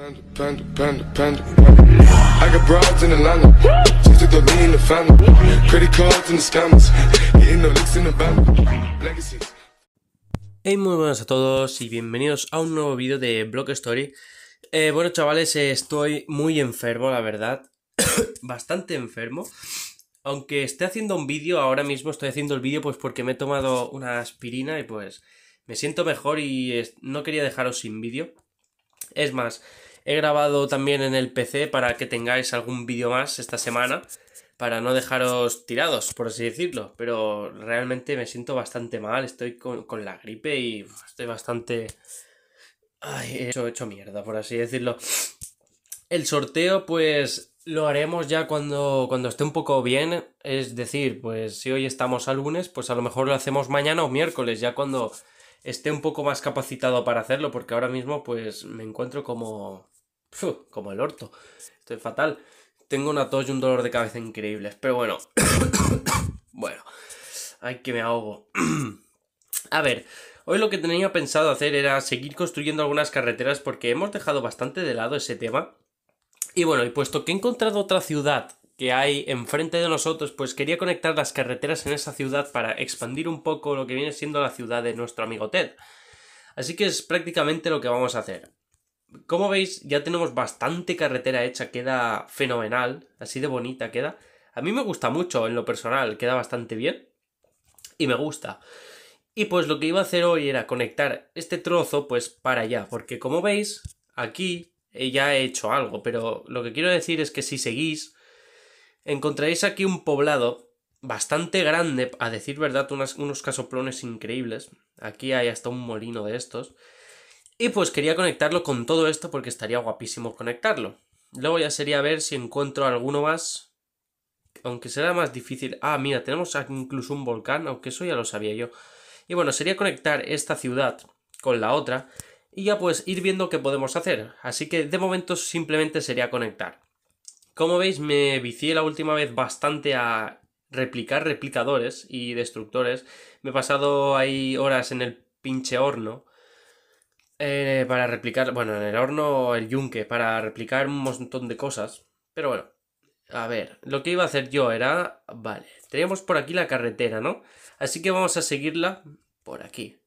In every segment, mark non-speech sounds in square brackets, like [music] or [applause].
Hey, muy buenas a todos y bienvenidos a un nuevo vídeo de Block Story. Eh, bueno, chavales, estoy muy enfermo, la verdad. [coughs] Bastante enfermo. Aunque esté haciendo un vídeo, ahora mismo estoy haciendo el vídeo pues porque me he tomado una aspirina y pues me siento mejor y no quería dejaros sin vídeo. Es más, He grabado también en el PC para que tengáis algún vídeo más esta semana, para no dejaros tirados, por así decirlo. Pero realmente me siento bastante mal, estoy con, la gripe y estoy bastante... Ay, he hecho, mierda, por así decirlo. El sorteo, pues lo haremos ya cuando, cuando esté un poco bien. Es decir, pues si hoy estamos a lunes, pues a lo mejor lo hacemos mañana o miércoles, ya cuando esté un poco más capacitado para hacerlo, porque ahora mismo pues me encuentro como como el orto. Estoy fatal. Tengo una tos y un dolor de cabeza increíbles. Pero bueno. [coughs] bueno. Ay, que me ahogo. [coughs] A ver, hoy lo que tenía pensado hacer era seguir construyendo algunas carreteras porque hemos dejado bastante de lado ese tema. Y bueno, y puesto que he encontrado otra ciudad que hay enfrente de nosotros, pues quería conectar las carreteras en esa ciudad para expandir un poco lo que viene siendo la ciudad de nuestro amigo Ted. Así que es prácticamente lo que vamos a hacer como veis, ya tenemos bastante carretera hecha, queda fenomenal, así de bonita queda. A mí me gusta mucho en lo personal, queda bastante bien y me gusta. Y pues lo que iba a hacer hoy era conectar este trozo pues para allá, porque como veis, aquí ya he hecho algo, pero lo que quiero decir es que si seguís, encontraréis aquí un poblado bastante grande, a decir verdad, unos casoplones increíbles. Aquí hay hasta un molino de estos. Y pues quería conectarlo con todo esto porque estaría guapísimo conectarlo. Luego ya sería ver si encuentro alguno más. Aunque será más difícil. Ah, mira, tenemos aquí incluso un volcán, aunque eso ya lo sabía yo. Y bueno, sería conectar esta ciudad con la otra y ya pues ir viendo qué podemos hacer. Así que de momento simplemente sería conectar. Como veis, me vicié la última vez bastante a replicar replicadores y destructores. Me he pasado ahí horas en el pinche horno eh, para replicar, bueno, en el horno el yunque, para replicar un montón de cosas. Pero bueno, a ver, lo que iba a hacer yo era, vale, tenemos por aquí la carretera, ¿no? Así que vamos a seguirla por aquí.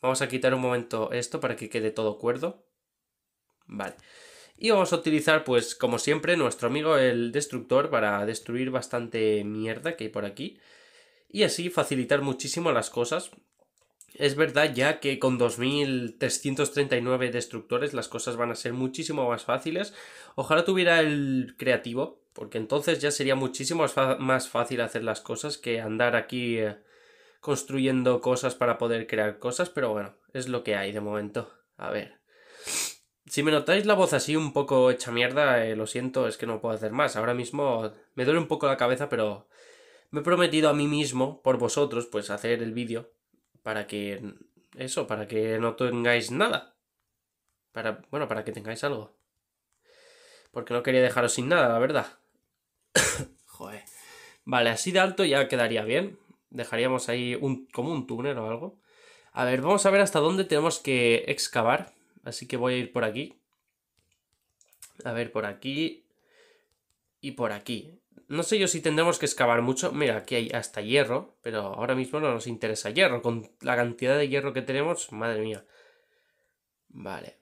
Vamos a quitar un momento esto para que quede todo cuerdo. Vale. Y vamos a utilizar, pues, como siempre, nuestro amigo el destructor para destruir bastante mierda que hay por aquí. Y así facilitar muchísimo las cosas es verdad ya que con 2.339 destructores las cosas van a ser muchísimo más fáciles. Ojalá tuviera el creativo, porque entonces ya sería muchísimo más fácil hacer las cosas que andar aquí eh, construyendo cosas para poder crear cosas, pero bueno, es lo que hay de momento. A ver. Si me notáis la voz así un poco hecha mierda, eh, lo siento, es que no puedo hacer más. Ahora mismo me duele un poco la cabeza, pero me he prometido a mí mismo, por vosotros, pues hacer el vídeo para que eso, para que no tengáis nada. Para, bueno, para que tengáis algo. Porque no quería dejaros sin nada, la verdad. [coughs] Joder. Vale, así de alto ya quedaría bien. Dejaríamos ahí un, como un túnel o algo. A ver, vamos a ver hasta dónde tenemos que excavar. Así que voy a ir por aquí. A ver, por aquí. Y por aquí. No sé yo si tendremos que excavar mucho. Mira, aquí hay hasta hierro, pero ahora mismo no nos interesa hierro. Con la cantidad de hierro que tenemos, madre mía. Vale.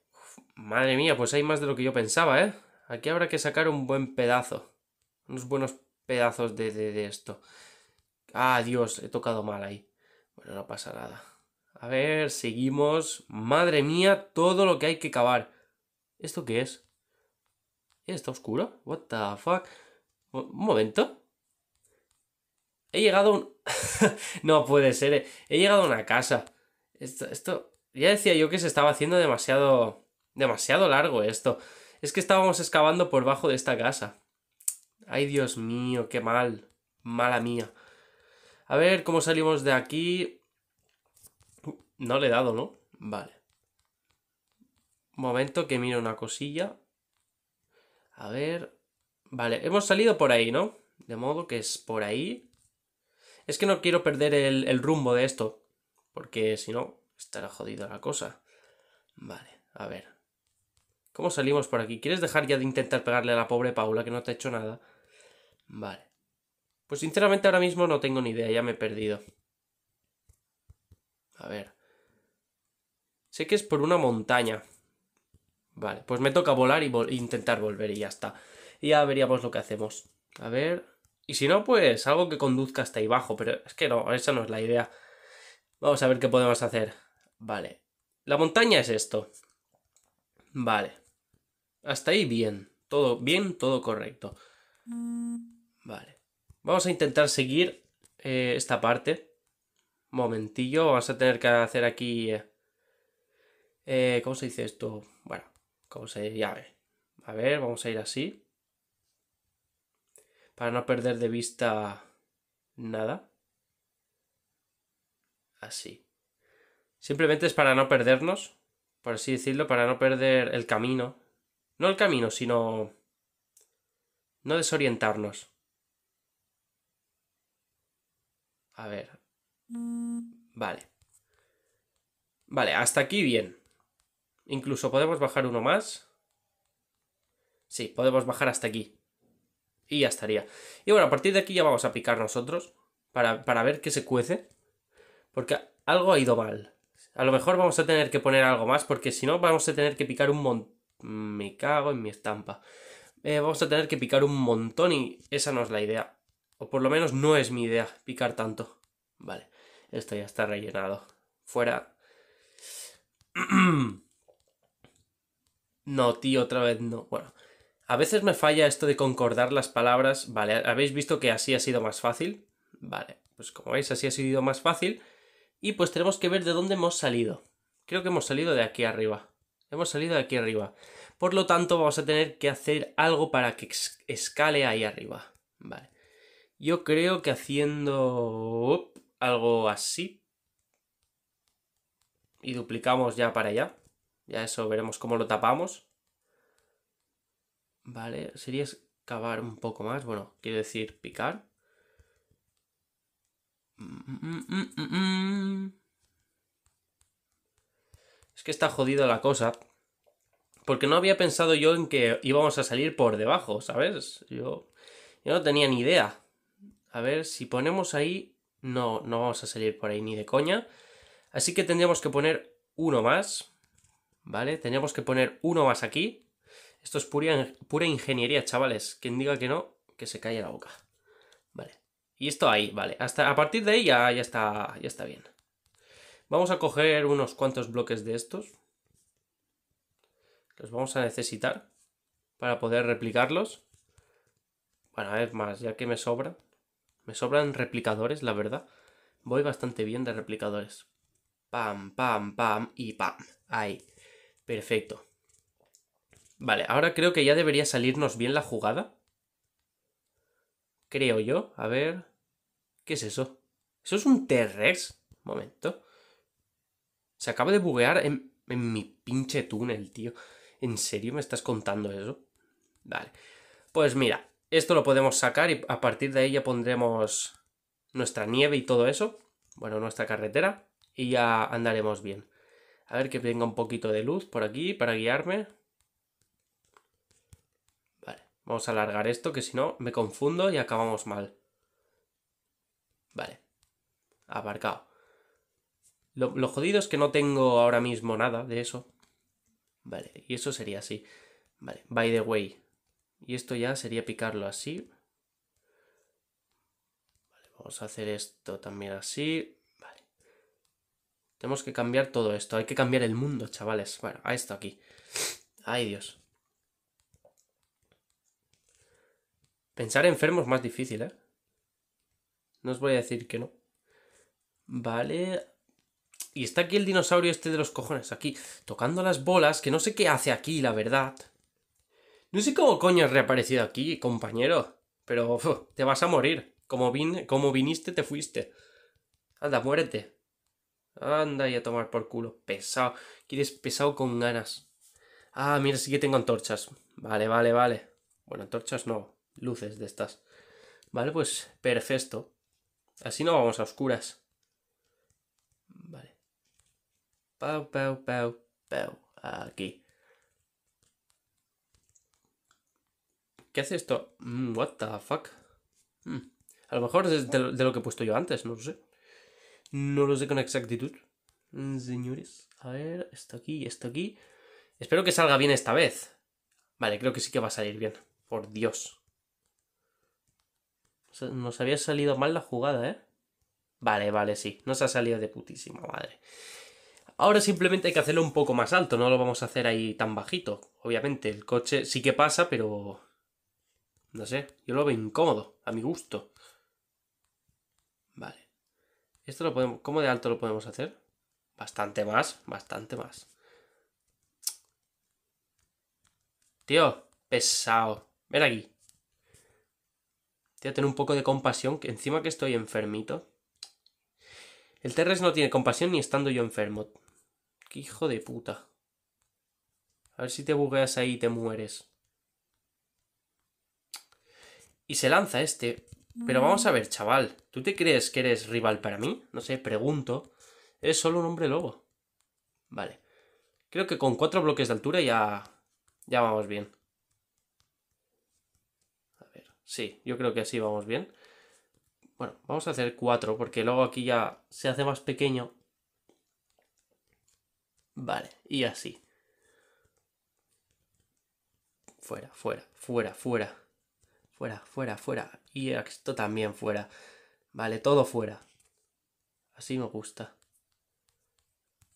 madre mía, pues hay más de lo que yo pensaba, ¿eh? Aquí habrá que sacar un buen pedazo. Unos buenos pedazos de, de, de esto. Ah, Dios, he tocado mal ahí. Bueno, no pasa nada. A ver, seguimos. Madre mía, todo lo que hay que cavar. ¿Esto qué es? ¿Está oscuro? What the fuck? Un momento. He llegado a un... [laughs] no puede ser. Eh. He llegado a una casa. Esto, esto... Ya decía yo que se estaba haciendo demasiado... Demasiado largo esto. Es que estábamos excavando por bajo de esta casa. Ay, Dios mío, qué mal. Mala mía. A ver cómo salimos de aquí. No le he dado, ¿no? Vale. Momento que miro una cosilla. A ver. Vale, hemos salido por ahí, ¿no? De modo que es por ahí. Es que no quiero perder el, rumbo de esto. Porque si no, estará jodida la cosa. Vale, a ver. ¿Cómo salimos por aquí? ¿Quieres dejar ya de intentar pegarle a la pobre Paula que no te ha hecho nada? Vale. Pues sinceramente ahora mismo no tengo ni idea, ya me he perdido. A ver. Sé que es por una montaña. Vale, pues me toca volar y intentar volver y ya está y ya veríamos lo que hacemos. A ver. Y si no, pues algo que conduzca hasta ahí abajo, pero es que no, esa no es la idea. Vamos a ver qué podemos hacer. Vale. La montaña es esto. Vale. Hasta ahí bien. Todo bien, todo correcto. Vale. Vamos a intentar seguir eh, esta parte. Momentillo. Vamos a tener que hacer aquí... Eh, eh, ¿Cómo se dice esto? Bueno, como se llave A ver, vamos a ir así para no perder de vista nada. Así. Simplemente es para no perdernos, por así decirlo, para no perder el camino. No el camino, sino no desorientarnos. A ver. Vale. Vale, hasta aquí bien. Incluso podemos bajar uno más. Sí, podemos bajar hasta aquí. Y ya estaría. Y bueno, a partir de aquí ya vamos a picar nosotros para, ver qué se cuece. Porque algo ha ido mal. A lo mejor vamos a tener que poner algo más porque si no vamos a tener que picar un montón. Me cago en mi estampa. Eh, vamos a tener que picar un montón y esa no es la idea. O por lo menos no es mi idea picar tanto. Vale, esto ya está rellenado. Fuera. [clears throat] no, tío, otra vez no. Bueno. A veces me falla esto de concordar las palabras. Vale, habéis visto que así ha sido más fácil. Vale, pues como veis, así ha sido más fácil. Y pues tenemos que ver de dónde hemos salido. Creo que hemos salido de aquí arriba. Hemos salido de aquí arriba. Por lo tanto, vamos a tener que hacer algo para que escale ahí arriba. Vale. Yo creo que haciendo algo así. Y duplicamos ya para allá. Ya eso veremos cómo lo tapamos. Vale, sería excavar un poco más. Bueno, quiero decir picar. Es que está jodida la cosa. Porque no había pensado yo en que íbamos a salir por debajo, ¿sabes? Yo, yo no tenía ni idea. A ver, si ponemos ahí... No, no vamos a salir por ahí ni de coña. Así que tendríamos que poner uno más. ¿Vale? tenemos que poner uno más aquí. Esto es pura, ingeniería, chavales. Quien diga que no, que se calle la boca. Vale. Y esto ahí, vale. Hasta, a partir de ahí ya, está, ya está bien. Vamos a coger unos cuantos bloques de estos. Los vamos a necesitar para poder replicarlos. Bueno, a ver más, ya que me sobra. Me sobran replicadores, la verdad. Voy bastante bien de replicadores. Pam, pam, pam y pam. Ahí. Perfecto. Vale, ahora creo que ya debería salirnos bien la jugada. Creo yo. A ver. ¿Qué es eso? ¿Eso es un T-Rex? Momento. Se acaba de buguear en, en mi pinche túnel, tío. ¿En serio me estás contando eso? Vale. Pues mira, esto lo podemos sacar y a partir de ahí ya pondremos nuestra nieve y todo eso. Bueno, nuestra carretera. Y ya andaremos bien. A ver que venga un poquito de luz por aquí para guiarme. Vamos a alargar esto, que si no me confundo y acabamos mal. Vale. Aparcado. Lo, lo, jodido es que no tengo ahora mismo nada de eso. Vale, y eso sería así. Vale, by the way. Y esto ya sería picarlo así. Vale, vamos a hacer esto también así. Vale. Tenemos que cambiar todo esto. Hay que cambiar el mundo, chavales. Bueno, a esto aquí. Ay, Dios. Pensar enfermo es más difícil, ¿eh? No os voy a decir que no. Vale. Y está aquí el dinosaurio este de los cojones, aquí, tocando las bolas, que no sé qué hace aquí, la verdad. No sé cómo coño has reaparecido aquí, compañero. Pero te vas a morir. Como, vin como viniste, te fuiste. Anda, muérete. Anda y a tomar por culo. Pesado. Quieres pesado con ganas. Ah, mira, sí que tengo antorchas. Vale, vale, vale. Bueno, antorchas no luces de estas. Vale, pues perfecto. Así no vamos a oscuras. Vale. Pau, pau, pau, pau. Aquí. ¿Qué hace esto? Mm, what the fuck. Hmm. A lo mejor es de lo, que he puesto yo antes, no lo sé. No lo sé con exactitud. Mm, señores, a ver, esto aquí, esto aquí. Espero que salga bien esta vez. Vale, creo que sí que va a salir bien. Por Dios. Nos había salido mal la jugada, ¿eh? Vale, vale, sí. Nos ha salido de putísima madre. Ahora simplemente hay que hacerlo un poco más alto, no lo vamos a hacer ahí tan bajito. Obviamente, el coche sí que pasa, pero... No sé, yo lo veo incómodo, a mi gusto. Vale. Esto lo podemos... ¿Cómo de alto lo podemos hacer? Bastante más, bastante más. Tío, pesado. Ven aquí. Voy tener un poco de compasión, que encima que estoy enfermito. El Terres no tiene compasión ni estando yo enfermo. Qué hijo de puta. A ver si te bugueas ahí y te mueres. Y se lanza este. Pero mm. vamos a ver, chaval. ¿Tú te crees que eres rival para mí? No sé, pregunto. Es solo un hombre lobo. Vale. Creo que con cuatro bloques de altura ya... Ya vamos bien. Sí, yo creo que así vamos bien. Bueno, vamos a hacer cuatro, porque luego aquí ya se hace más pequeño. Vale, y así. Fuera, fuera, fuera, fuera. Fuera, fuera, fuera. Y esto también fuera. Vale, todo fuera. Así me gusta.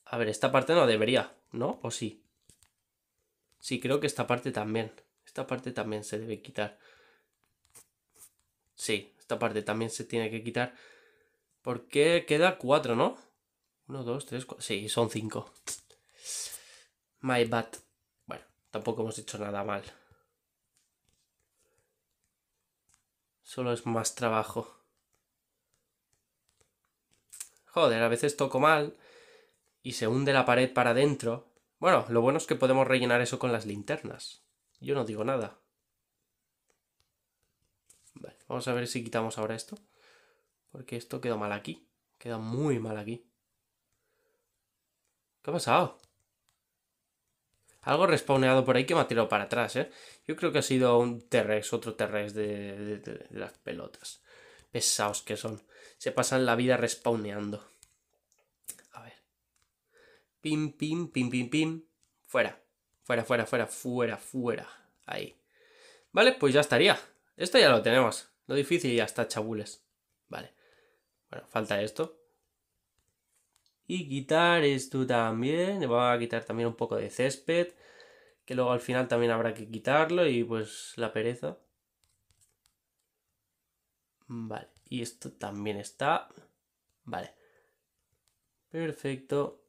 A ver, esta parte no debería, ¿no? ¿O sí? Sí, creo que esta parte también. Esta parte también se debe quitar. Sí, esta parte también se tiene que quitar. Porque queda 4, ¿no? 1, 2, 3, 4. Sí, son cinco. My bad. Bueno, tampoco hemos hecho nada mal. Solo es más trabajo. Joder, a veces toco mal y se hunde la pared para adentro. Bueno, lo bueno es que podemos rellenar eso con las linternas. Yo no digo nada. Vale, vamos a ver si quitamos ahora esto. Porque esto quedó mal aquí. Queda muy mal aquí. ¿Qué ha pasado? Algo respawneado por ahí que me ha tirado para atrás, ¿eh? Yo creo que ha sido un t otro T-Rex de, las pelotas. Pesados que son. Se pasan la vida respawneando. A ver. Pim, pim, pim, pim, pim. Fuera. Fuera, fuera, fuera, fuera, fuera. Ahí. Vale, pues ya estaría. Esto ya lo tenemos. Lo difícil ya está, chabules. Vale. Bueno, falta esto. Y quitar esto también. Le voy a quitar también un poco de césped. Que luego al final también habrá que quitarlo y pues la pereza. Vale. Y esto también está. Vale. Perfecto.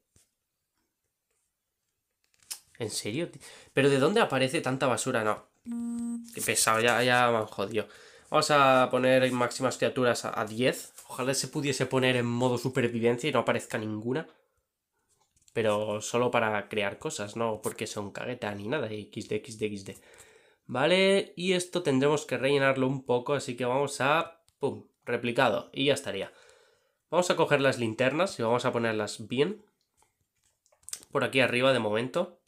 ¿En serio? ¿Pero de dónde aparece tanta basura? No. Qué pesado, ya, ya me han jodido. Vamos a poner máximas criaturas a, 10. Ojalá se pudiese poner en modo supervivencia y no aparezca ninguna. Pero solo para crear cosas, no porque son un ni nada. XD, XD, XD. Vale, y esto tendremos que rellenarlo un poco, así que vamos a... ¡Pum! Replicado. Y ya estaría. Vamos a coger las linternas y vamos a ponerlas bien. Por aquí arriba de momento.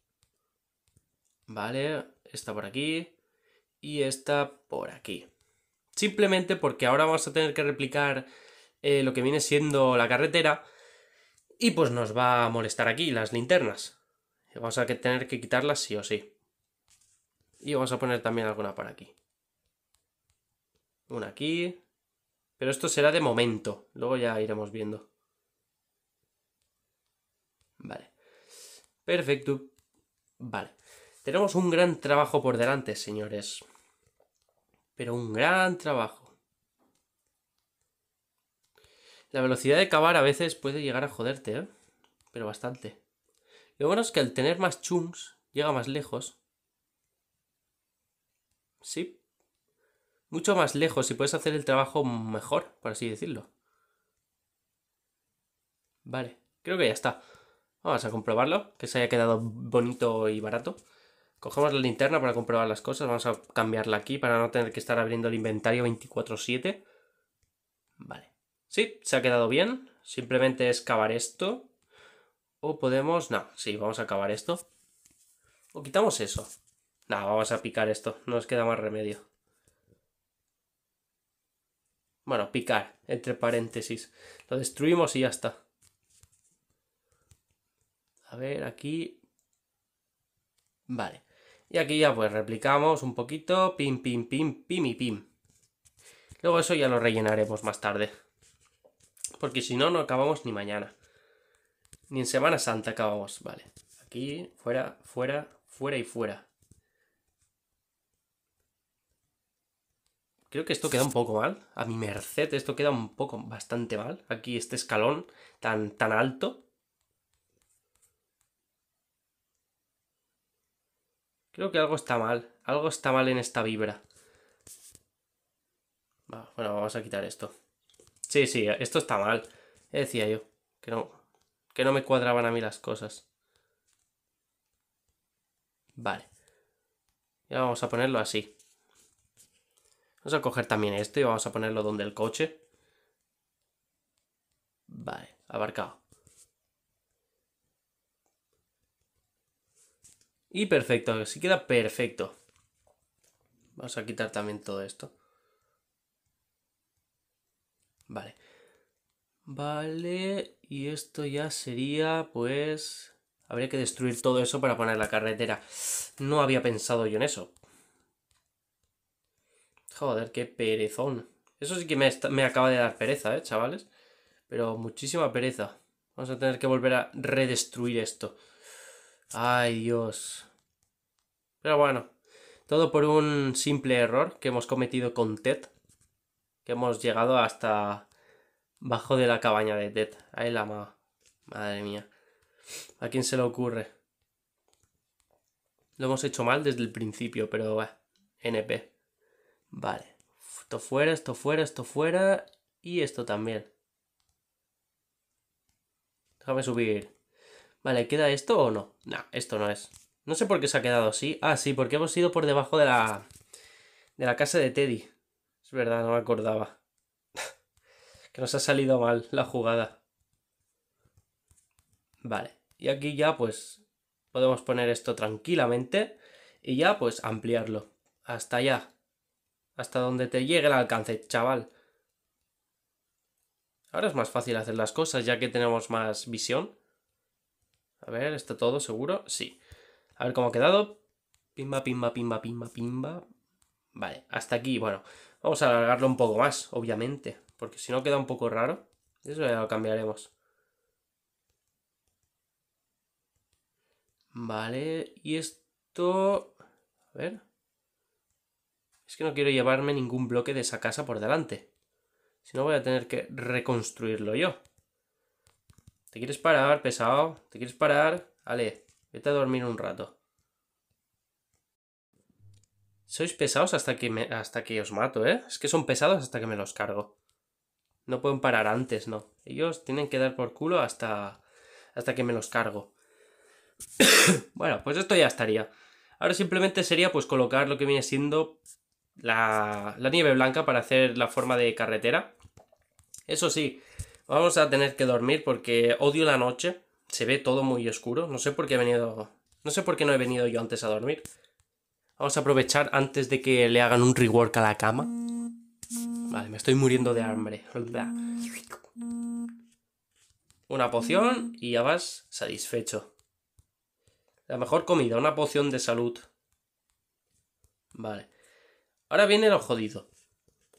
Vale, esta por aquí y esta por aquí. Simplemente porque ahora vamos a tener que replicar eh, lo que viene siendo la carretera y pues nos va a molestar aquí las linternas. Vamos a tener que quitarlas sí o sí. Y vamos a poner también alguna por aquí. Una aquí. Pero esto será de momento. Luego ya iremos viendo. Vale. Perfecto. Vale. Tenemos un gran trabajo por delante, señores. Pero un gran trabajo. La velocidad de cavar a veces puede llegar a joderte, ¿eh? Pero bastante. Lo bueno es que al tener más chunks, llega más lejos. Sí. Mucho más lejos y puedes hacer el trabajo mejor, por así decirlo. Vale, creo que ya está. Vamos a comprobarlo, que se haya quedado bonito y barato. Cogemos la linterna para comprobar las cosas. Vamos a cambiarla aquí para no tener que estar abriendo el inventario 24-7. Vale. Sí, se ha quedado bien. Simplemente es cavar esto. O podemos... No, sí, vamos a cavar esto. O quitamos eso. No, vamos a picar esto. No nos queda más remedio. Bueno, picar, entre paréntesis. Lo destruimos y ya está. A ver, aquí... Vale. Y aquí ya pues replicamos un poquito, pim, pim, pim, pim y pim. Luego eso ya lo rellenaremos más tarde. Porque si no, no acabamos ni mañana. Ni en Semana Santa acabamos, vale. Aquí, fuera, fuera, fuera y fuera. Creo que esto queda un poco mal. A mi merced, esto queda un poco bastante mal. Aquí este escalón tan, tan alto. Creo que algo está mal. Algo está mal en esta vibra. Bueno, vamos a quitar esto. Sí, sí, esto está mal. Eh, decía yo. Que no, que no me cuadraban a mí las cosas. Vale. Ya vamos a ponerlo así. Vamos a coger también esto y vamos a ponerlo donde el coche. Vale, abarcado. Y perfecto, así queda perfecto. Vamos a quitar también todo esto. Vale. Vale, y esto ya sería, pues... Habría que destruir todo eso para poner la carretera. No había pensado yo en eso. Joder, qué perezón. Eso sí que me, me acaba de dar pereza, ¿eh, chavales? Pero muchísima pereza. Vamos a tener que volver a redestruir esto. Ay, Dios. Pero bueno, todo por un simple error que hemos cometido con Ted. Que hemos llegado hasta bajo de la cabaña de Ted. Ahí la Madre mía. ¿A quién se le ocurre? Lo hemos hecho mal desde el principio, pero... va NP. Vale. Esto fuera, esto fuera, esto fuera. Y esto también. Déjame subir. Vale, ¿queda esto o no? No, esto no es. No sé por qué se ha quedado así. Ah, sí, porque hemos ido por debajo de la... De la casa de Teddy. Es verdad, no me acordaba. [laughs] que nos ha salido mal la jugada. Vale. Y aquí ya, pues... Podemos poner esto tranquilamente. Y ya, pues, ampliarlo. Hasta allá. Hasta donde te llegue el alcance, chaval. Ahora es más fácil hacer las cosas ya que tenemos más visión. A ver, ¿está todo seguro? Sí. A ver cómo ha quedado. Pimba, pimba, pimba, pimba, pimba. Vale, hasta aquí, bueno. Vamos a alargarlo un poco más, obviamente. Porque si no queda un poco raro. Eso ya lo cambiaremos. Vale, y esto... A ver. Es que no quiero llevarme ningún bloque de esa casa por delante. Si no voy a tener que reconstruirlo yo. ¿Te quieres parar, pesado? ¿Te quieres parar? Ale, vete a dormir un rato. Sois pesados hasta que, me, hasta que os mato, ¿eh? Es que son pesados hasta que me los cargo. No pueden parar antes, no. Ellos tienen que dar por culo hasta, hasta que me los cargo. [coughs] bueno, pues esto ya estaría. Ahora simplemente sería pues colocar lo que viene siendo la nieve blanca para hacer la forma de carretera. Eso sí, Vamos a tener que dormir porque odio la noche. Se ve todo muy oscuro. No sé por qué he venido. No sé por qué no he venido yo antes a dormir. Vamos a aprovechar antes de que le hagan un rework a la cama. Vale, me estoy muriendo de hambre. Una poción y ya vas satisfecho. La mejor comida, una poción de salud. Vale. Ahora viene lo jodido.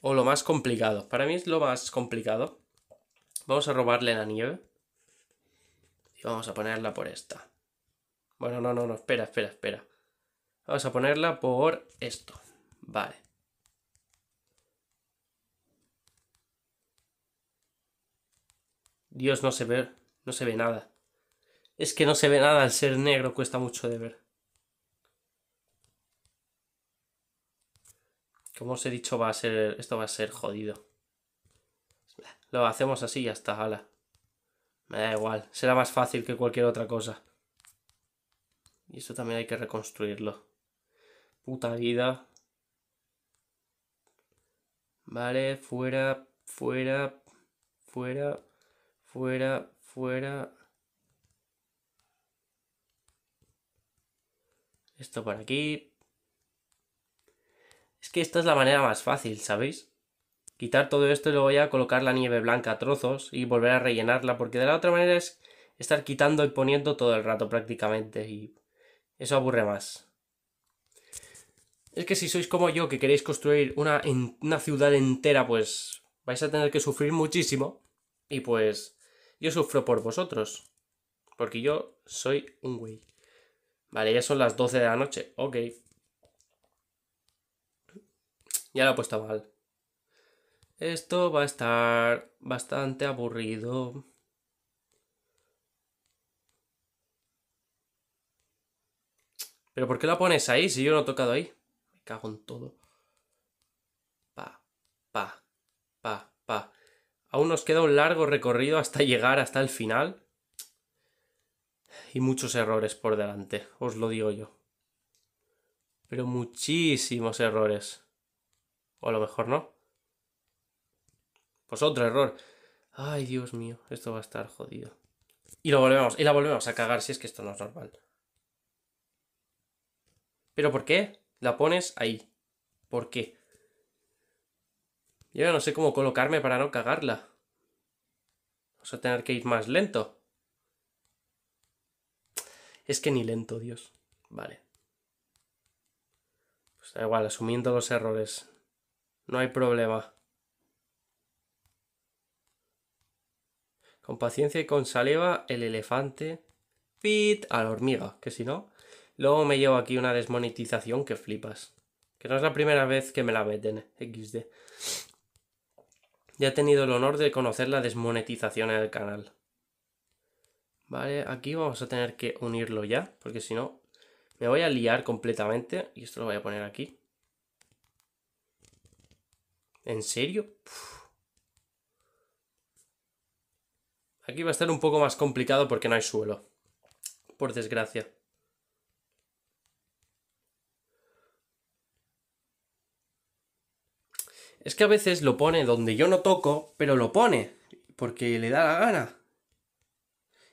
O lo más complicado. Para mí es lo más complicado. Vamos a robarle la nieve. Y vamos a ponerla por esta. Bueno, no, no, no, espera, espera, espera. Vamos a ponerla por esto. Vale. Dios, no se ve, no se ve nada. Es que no se ve nada, al ser negro cuesta mucho de ver. Como os he dicho, va a ser, esto va a ser jodido. Lo hacemos así y ya está, ala. Me da igual, será más fácil que cualquier otra cosa. Y eso también hay que reconstruirlo. Puta vida. Vale, fuera, fuera, fuera, fuera, fuera. Esto por aquí. Es que esta es la manera más fácil, ¿sabéis? quitar todo esto y luego ya colocar la nieve blanca a trozos y volver a rellenarla, porque de la otra manera es estar quitando y poniendo todo el rato prácticamente y eso aburre más. Es que si sois como yo que queréis construir una, una ciudad entera, pues vais a tener que sufrir muchísimo y pues yo sufro por vosotros, porque yo soy un güey. Vale, ya son las 12 de la noche, ok. Ya lo he puesto mal. Esto va a estar bastante aburrido. ¿Pero por qué la pones ahí si yo no he tocado ahí? Me cago en todo. Pa, pa, pa, pa. Aún nos queda un largo recorrido hasta llegar hasta el final. Y muchos errores por delante, os lo digo yo. Pero muchísimos errores. O a lo mejor no. Pues otro error. Ay, Dios mío, esto va a estar jodido. Y lo volvemos, y la volvemos a cagar si es que esto no es normal. ¿Pero por qué? La pones ahí. ¿Por qué? Yo no sé cómo colocarme para no cagarla. Vamos a tener que ir más lento. Es que ni lento, Dios. Vale. Pues da igual, asumiendo los errores. No hay problema. Con paciencia y con saleva, el elefante. Pit a la hormiga, que si no. Luego me llevo aquí una desmonetización que flipas. Que no es la primera vez que me la meten, XD. Ya he tenido el honor de conocer la desmonetización en el canal. Vale, aquí vamos a tener que unirlo ya, porque si no me voy a liar completamente. Y esto lo voy a poner aquí. ¿En serio? Aquí va a estar un poco más complicado porque no hay suelo. Por desgracia. Es que a veces lo pone donde yo no toco, pero lo pone. Porque le da la gana.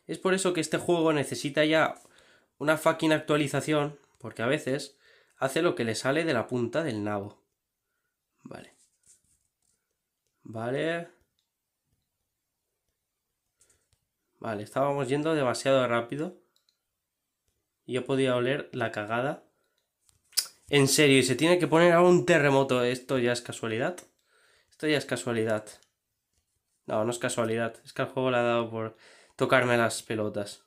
Es por eso que este juego necesita ya una fucking actualización. Porque a veces hace lo que le sale de la punta del nabo. Vale. Vale. Vale, estábamos yendo demasiado rápido. Yo podía oler la cagada. En serio, y se tiene que poner a un terremoto. Esto ya es casualidad. Esto ya es casualidad. No, no es casualidad. Es que el juego le ha dado por tocarme las pelotas.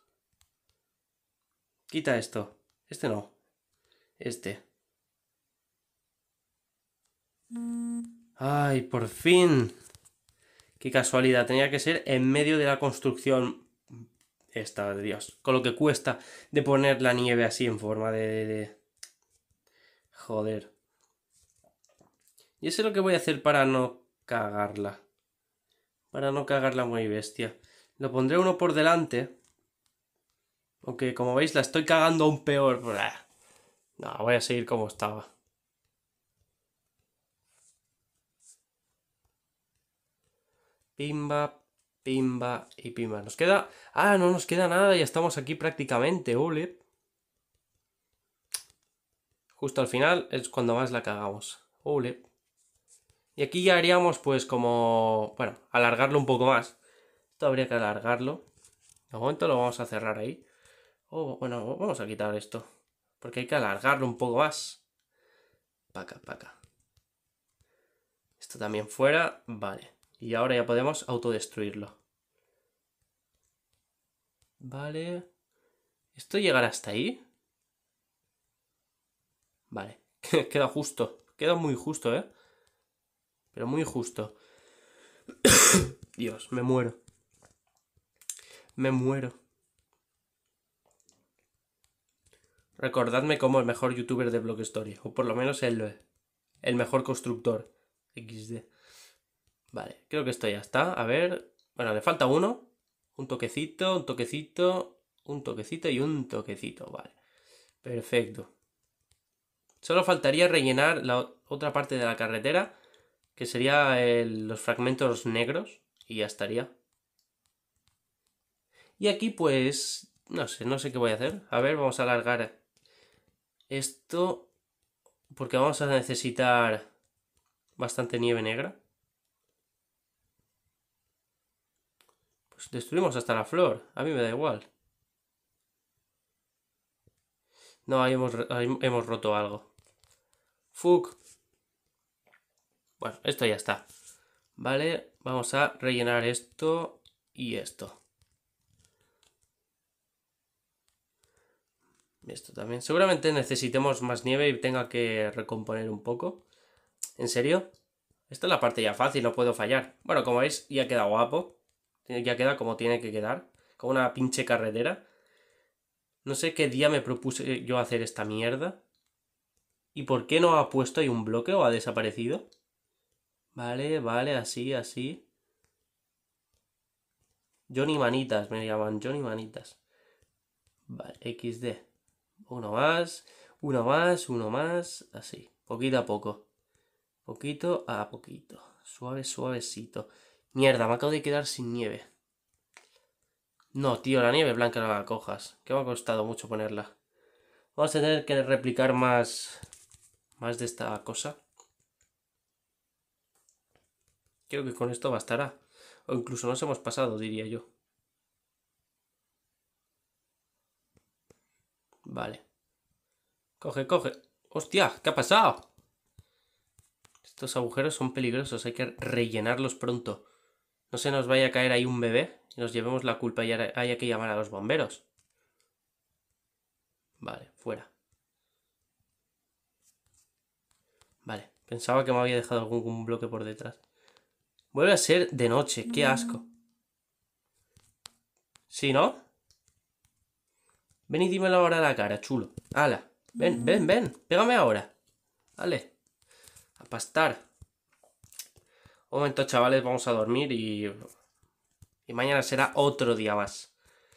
Quita esto. Este no. Este. Mm. Ay, por fin. Qué casualidad, tenía que ser en medio de la construcción. Esta, Dios. Con lo que cuesta de poner la nieve así en forma de. Joder. Y eso es lo que voy a hacer para no cagarla. Para no cagarla muy bestia. Lo pondré uno por delante. Aunque como veis la estoy cagando aún peor. No, voy a seguir como estaba. Pimba, pimba y pimba. Nos queda... Ah, no nos queda nada, ya estamos aquí prácticamente, ole. Justo al final es cuando más la cagamos. Ole. Y aquí ya haríamos pues como... Bueno, alargarlo un poco más. Esto habría que alargarlo. De momento lo vamos a cerrar ahí. Oh, bueno, vamos a quitar esto. Porque hay que alargarlo un poco más. Paca, paca. Esto también fuera. Vale. Y ahora ya podemos autodestruirlo. Vale. ¿Esto llegará hasta ahí? Vale. [laughs] Queda justo. Queda muy justo, ¿eh? Pero muy justo. [coughs] Dios, me muero. Me muero. Recordadme como el mejor youtuber de BlockStory. Story, o por lo menos él lo es. El mejor constructor. XD. Vale, creo que esto ya está. A ver, bueno, le falta uno. Un toquecito, un toquecito, un toquecito y un toquecito, vale. Perfecto. Solo faltaría rellenar la otra parte de la carretera, que sería los fragmentos negros, y ya estaría. Y aquí pues, no sé, no sé qué voy a hacer. A ver, vamos a alargar esto, porque vamos a necesitar bastante nieve negra. destruimos hasta la flor. A mí me da igual. No, ahí hemos, hemos roto algo. Fuck. Bueno, esto ya está. Vale, vamos a rellenar esto y esto. Esto también. Seguramente necesitemos más nieve y tenga que recomponer un poco. ¿En serio? Esta es la parte ya fácil, no puedo fallar. Bueno, como veis, ya queda guapo ya queda como tiene que quedar, como una pinche carretera. No sé qué día me propuse yo hacer esta mierda. ¿Y por qué no ha puesto ahí un bloque o ha desaparecido? Vale, vale, así, así. Johnny Manitas, me llaman Johnny Manitas. Vale, XD. Uno más, uno más, uno más, así. Poquito a poco. Poquito a poquito. Suave, suavecito. Mierda, me acabo de quedar sin nieve. No, tío, la nieve blanca no la cojas. Que me ha costado mucho ponerla. Vamos a tener que replicar más... Más de esta cosa. Creo que con esto bastará. O incluso nos hemos pasado, diría yo. Vale. Coge, coge. ¡Hostia! ¿Qué ha pasado? Estos agujeros son peligrosos, hay que rellenarlos pronto no se nos vaya a caer ahí un bebé y nos llevemos la culpa y haya que llamar a los bomberos. Vale, fuera. Vale, pensaba que me había dejado algún bloque por detrás. Vuelve a ser de noche, qué asco. ¿Sí, no? Ven y dímelo ahora a la cara, chulo. Hala, ven, ven, ven, pégame ahora. Vale, a pastar. Un momento, chavales, vamos a dormir y. Y mañana será otro día más.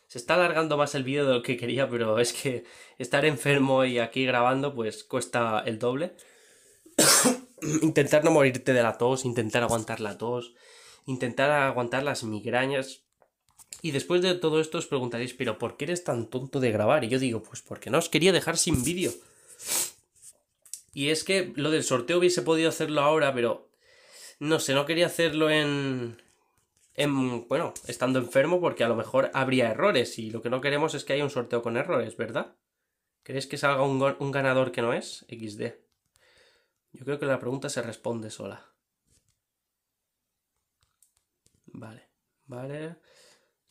Se está alargando más el vídeo de lo que quería, pero [laughs] es que estar enfermo y aquí grabando, pues cuesta el doble. [coughs] intentar no morirte de la tos, intentar aguantar la tos, intentar aguantar las migrañas. Y después de todo esto os preguntaréis, pero ¿por qué eres tan tonto de grabar? Y yo digo, pues porque no os quería dejar sin vídeo. Y es que lo del sorteo hubiese podido hacerlo ahora, pero no sé, no quería hacerlo en, bueno, estando enfermo porque a lo mejor habría errores y lo que no queremos es que haya un sorteo con errores, ¿verdad? ¿Crees que salga un, un ganador que no es? XD. Yo creo que la pregunta se responde sola. Vale, vale.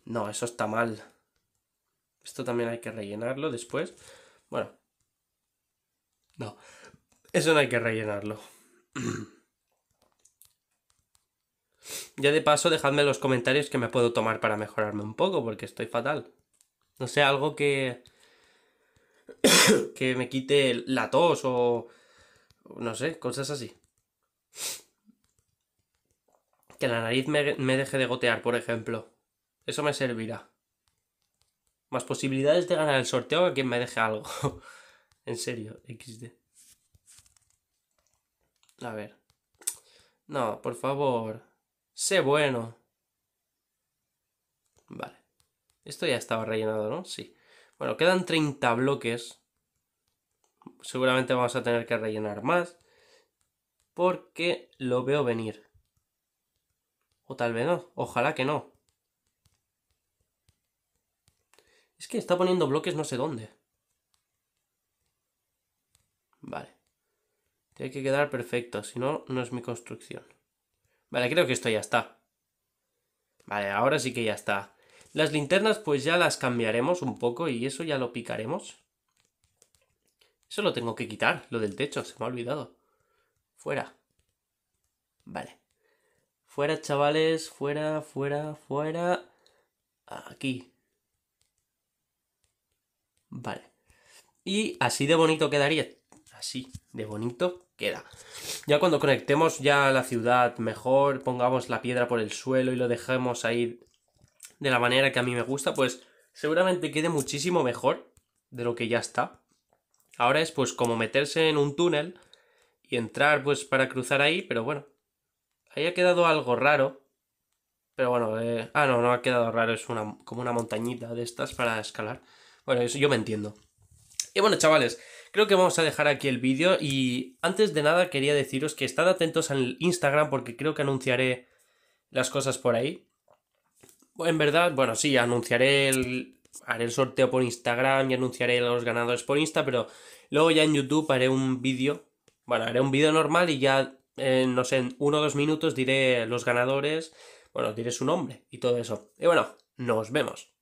No, eso está mal. Esto también hay que rellenarlo después. Bueno. No, eso no hay que rellenarlo. [clears throat] Ya de paso, dejadme los comentarios que me puedo tomar para mejorarme un poco, porque estoy fatal. No sé, algo que. [coughs] que me quite la tos o. No sé, cosas así. Que la nariz me, me deje de gotear, por ejemplo. Eso me servirá. Más posibilidades de ganar el sorteo que quien me deje algo. [laughs] en serio, XD. A ver. No, por favor. Sé bueno. Vale. Esto ya estaba rellenado, ¿no? Sí. Bueno, quedan 30 bloques. Seguramente vamos a tener que rellenar más. Porque lo veo venir. O tal vez no. Ojalá que no. Es que está poniendo bloques no sé dónde. Vale. Tiene que quedar perfecto, si no, no es mi construcción. Vale, creo que esto ya está. Vale, ahora sí que ya está. Las linternas pues ya las cambiaremos un poco y eso ya lo picaremos. Eso lo tengo que quitar, lo del techo, se me ha olvidado. Fuera. Vale. Fuera, chavales, fuera, fuera, fuera. Aquí. Vale. Y así de bonito quedaría. Así de bonito queda. Ya cuando conectemos ya la ciudad mejor, pongamos la piedra por el suelo y lo dejemos ahí de la manera que a mí me gusta, pues seguramente quede muchísimo mejor de lo que ya está. Ahora es pues como meterse en un túnel y entrar pues para cruzar ahí, pero bueno, ahí ha quedado algo raro. Pero bueno, eh, ah no, no ha quedado raro, es una, como una montañita de estas para escalar. Bueno, eso yo me entiendo. Y bueno, chavales, Creo que vamos a dejar aquí el vídeo y antes de nada quería deciros que estad atentos al Instagram porque creo que anunciaré las cosas por ahí. En verdad, bueno, sí, anunciaré el, haré el sorteo por Instagram y anunciaré los ganadores por Insta, pero luego ya en YouTube haré un vídeo, bueno, haré un vídeo normal y ya, eh, no sé, en uno o dos minutos diré los ganadores, bueno, diré su nombre y todo eso. Y bueno, nos vemos.